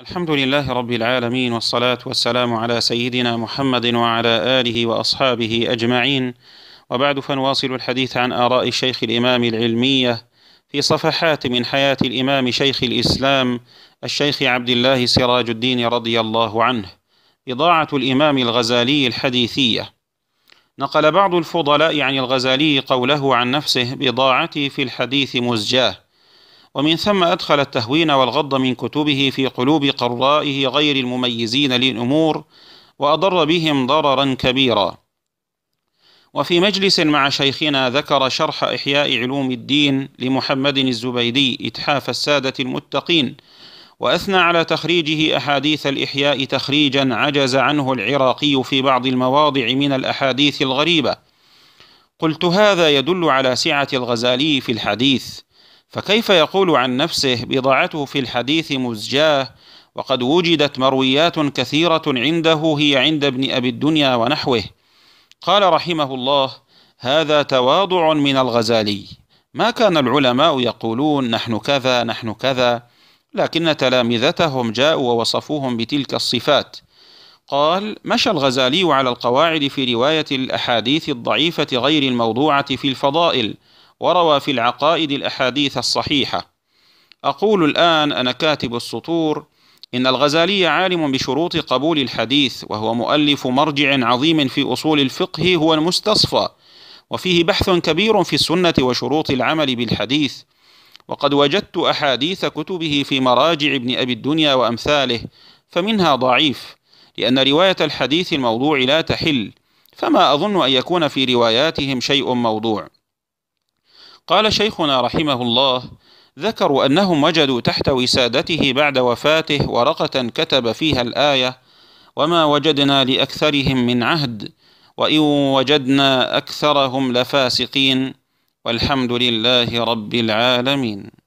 الحمد لله رب العالمين والصلاة والسلام على سيدنا محمد وعلى آله وأصحابه أجمعين وبعد فنواصل الحديث عن آراء الشيخ الإمام العلمية في صفحات من حياة الإمام شيخ الإسلام الشيخ عبد الله سراج الدين رضي الله عنه إضاعة الإمام الغزالي الحديثية نقل بعض الفضلاء عن الغزالي قوله عن نفسه بضاعتي في الحديث مزجاه ومن ثم أدخل التهوين والغض من كتبه في قلوب قرائه غير المميزين للأمور وأضر بهم ضررا كبيرا وفي مجلس مع شيخنا ذكر شرح إحياء علوم الدين لمحمد الزبيدي إتحاف السادة المتقين وأثنى على تخريجه أحاديث الإحياء تخريجا عجز عنه العراقي في بعض المواضع من الأحاديث الغريبة قلت هذا يدل على سعة الغزالي في الحديث فكيف يقول عن نفسه بضاعته في الحديث مزجاه وقد وجدت مرويات كثيرة عنده هي عند ابن أبي الدنيا ونحوه قال رحمه الله هذا تواضع من الغزالي ما كان العلماء يقولون نحن كذا نحن كذا لكن تلامذتهم جاءوا ووصفوهم بتلك الصفات قال مشى الغزالي على القواعد في رواية الأحاديث الضعيفة غير الموضوعة في الفضائل وروى في العقائد الأحاديث الصحيحة أقول الآن أنا كاتب السطور إن الغزالي عالم بشروط قبول الحديث وهو مؤلف مرجع عظيم في أصول الفقه هو المستصفى وفيه بحث كبير في السنة وشروط العمل بالحديث وقد وجدت أحاديث كتبه في مراجع ابن أبي الدنيا وأمثاله فمنها ضعيف لأن رواية الحديث الموضوع لا تحل فما أظن أن يكون في رواياتهم شيء موضوع قال شيخنا رحمه الله ذكروا أنهم وجدوا تحت وسادته بعد وفاته ورقة كتب فيها الآية وما وجدنا لأكثرهم من عهد وإن وجدنا أكثرهم لفاسقين والحمد لله رب العالمين